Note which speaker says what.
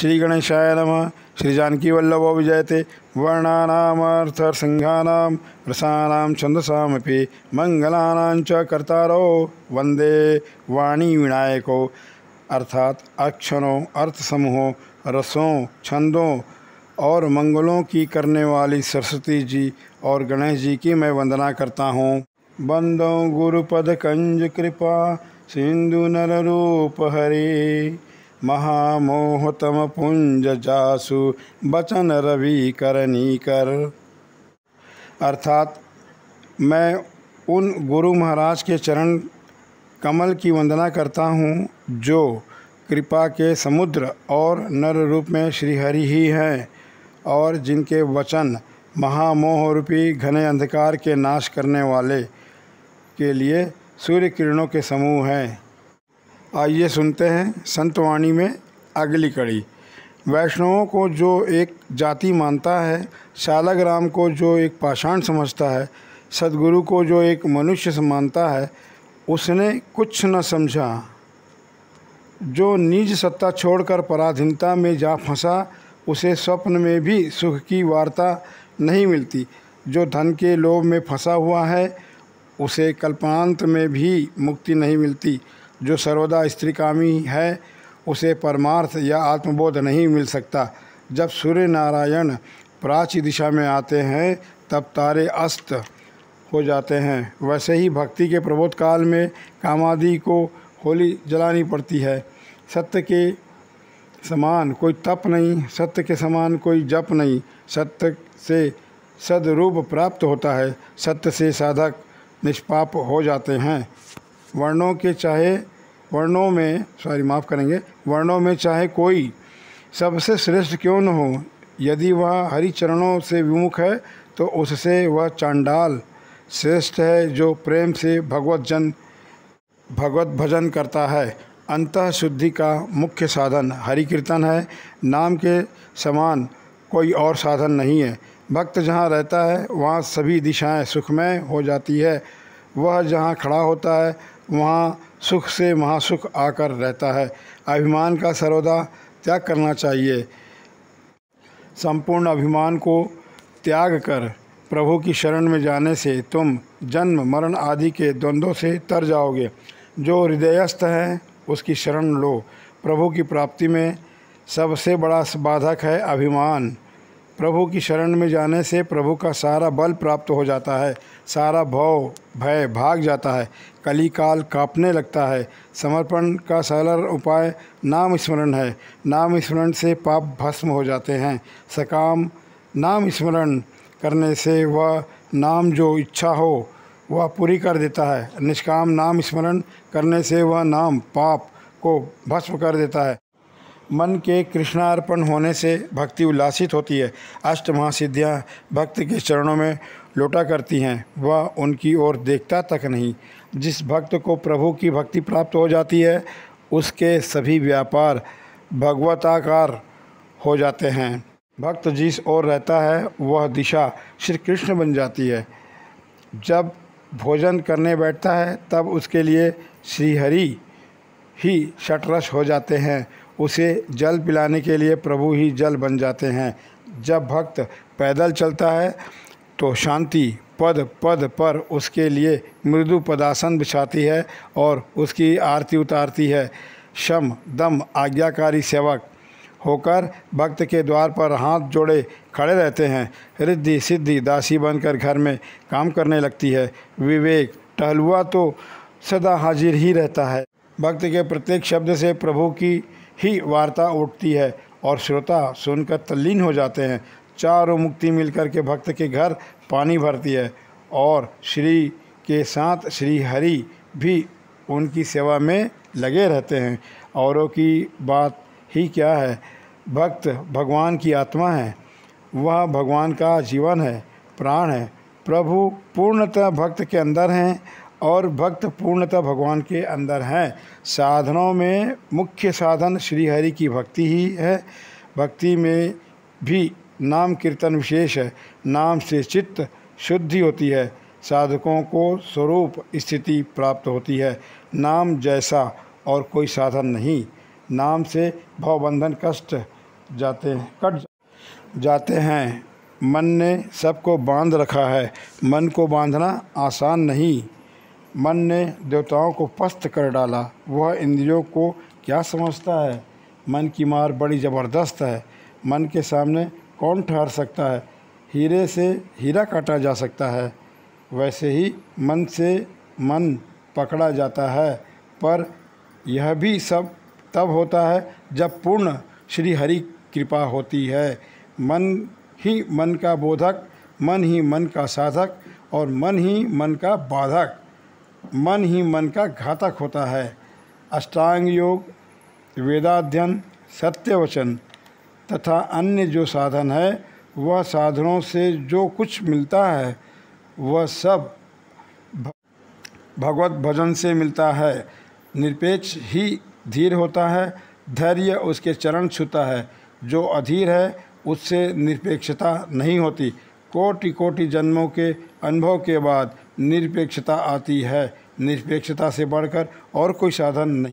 Speaker 1: श्री गणेशाय नम श्री जानकी वल्लभ विजयते वर्णानामर्थ संघानाम रसानाम छंदसामपि मंगलानां च कर्तारो वंदे वाणी विनायको अर्थात अक्षरों अर्थ समूहों रसों छंदों और मंगलों की करने वाली सरस्वती जी और गणेश जी की मैं वंदना करता हूँ बंदो गुरुपद कंज कृपा सिंधु नर रूप हरी महामोहतम पुंज जासु बचन रवि करनी कर अर्थात मैं उन गुरु महाराज के चरण कमल की वंदना करता हूँ जो कृपा के समुद्र और नर रूप में श्रीहरि ही हैं और जिनके वचन महामोह रूपी घने अंधकार के नाश करने वाले के लिए सूर्य किरणों के समूह हैं आइए सुनते हैं संतवाणी में अगली कड़ी वैष्णवों को जो एक जाति मानता है शालाग्राम को जो एक पाषाण समझता है सदगुरु को जो एक मनुष्य मानता है उसने कुछ न समझा जो निज सत्ता छोड़कर पराधीनता में जा फंसा उसे स्वप्न में भी सुख की वार्ता नहीं मिलती जो धन के लोभ में फंसा हुआ है उसे कल्पांत में भी मुक्ति नहीं मिलती जो सर्वदा स्त्रीकामी है उसे परमार्थ या आत्मबोध नहीं मिल सकता जब सूर्य नारायण प्राची दिशा में आते हैं तब तारे अस्त हो जाते हैं वैसे ही भक्ति के प्रबोध काल में कामादि को होली जलानी पड़ती है सत्य के समान कोई तप नहीं सत्य के समान कोई जप नहीं सत्य से सदरूप प्राप्त होता है सत्य से साधक निष्पाप हो जाते हैं वर्णों के चाहे वर्णों में सॉरी माफ़ करेंगे वर्णों में चाहे कोई सबसे श्रेष्ठ क्यों न हो यदि वह हरि चरणों से विमुख है तो उससे वह चांडाल श्रेष्ठ है जो प्रेम से भगवत जन भगवत भजन करता है अंत शुद्धि का मुख्य साधन हरि कीर्तन है नाम के समान कोई और साधन नहीं है भक्त जहाँ रहता है वहाँ सभी दिशाएँ सुखमय हो जाती है वह जहाँ खड़ा होता है वहाँ सुख से महासुख आकर रहता है अभिमान का सर्वदा त्याग करना चाहिए संपूर्ण अभिमान को त्याग कर प्रभु की शरण में जाने से तुम जन्म मरण आदि के द्वंद्वों से तर जाओगे जो हृदयस्थ हैं उसकी शरण लो प्रभु की प्राप्ति में सबसे बड़ा बाधक है अभिमान प्रभु की शरण में जाने से प्रभु का सारा बल प्राप्त हो जाता है सारा भव भय भाग जाता है कली काल काँपने लगता है समर्पण का सरल उपाय नाम स्मरण है नाम स्मरण से पाप भस्म हो जाते हैं सकाम नाम स्मरण करने से वह नाम जो इच्छा हो वह पूरी कर देता है निष्काम नाम स्मरण करने से वह नाम पाप को भस्म कर देता है मन के कृष्णार्पण होने से भक्ति उल्लासित होती है अष्ट महासिद्धियाँ भक्त के चरणों में लौटा करती हैं वह उनकी ओर देखता तक नहीं जिस भक्त को प्रभु की भक्ति प्राप्त हो जाती है उसके सभी व्यापार भगवताकार हो जाते हैं भक्त जिस ओर रहता है वह दिशा श्री कृष्ण बन जाती है जब भोजन करने बैठता है तब उसके लिए श्रीहरि ही शटरस हो जाते हैं उसे जल पिलाने के लिए प्रभु ही जल बन जाते हैं जब भक्त पैदल चलता है तो शांति पद पद पर उसके लिए मृदु पदासन बिछाती है और उसकी आरती उतारती है शम दम आज्ञाकारी सेवक होकर भक्त के द्वार पर हाथ जोड़े खड़े रहते हैं रिद्धि सिद्धि दासी बनकर घर में काम करने लगती है विवेक टहलुआ तो सदा हाजिर ही रहता है भक्त के प्रत्येक शब्द से प्रभु की ही वार्ता उठती है और श्रोता सुनकर तल्लीन हो जाते हैं चारों मुक्ति मिलकर के भक्त के घर पानी भरती है और श्री के साथ श्री हरि भी उनकी सेवा में लगे रहते हैं औरों की बात ही क्या है भक्त भगवान की आत्मा है वह भगवान का जीवन है प्राण है प्रभु पूर्णतः भक्त के अंदर हैं और भक्त पूर्णतः भगवान के अंदर हैं साधनों में मुख्य साधन श्रीहरि की भक्ति ही है भक्ति में भी नाम कीर्तन विशेष है नाम से चित्त शुद्धि होती है साधकों को स्वरूप स्थिति प्राप्त होती है नाम जैसा और कोई साधन नहीं नाम से भवबंधन कष्ट जाते हैं कट जाते हैं मन ने सबको बांध रखा है मन को बांधना आसान नहीं मन ने देवताओं को पस्त कर डाला वह इंद्रियों को क्या समझता है मन की मार बड़ी ज़बरदस्त है मन के सामने कौन ठहर सकता है हीरे से हीरा काटा जा सकता है वैसे ही मन से मन पकड़ा जाता है पर यह भी सब तब होता है जब पूर्ण श्री हरि कृपा होती है मन ही मन का बोधक मन ही मन का साधक और मन ही मन का बाधक मन ही मन का घातक होता है अष्टांग योग वेदाध्ययन सत्यवचन तथा अन्य जो साधन है वह साधनों से जो कुछ मिलता है वह सब भगवत भजन से मिलता है निरपेक्ष ही धीर होता है धैर्य उसके चरण छूता है जो अधीर है उससे निरपेक्षता नहीं होती कोटि कोटि जन्मों के अनुभव के बाद निरपेक्षता आती है निरपेक्षता से बढ़कर और कोई साधन नहीं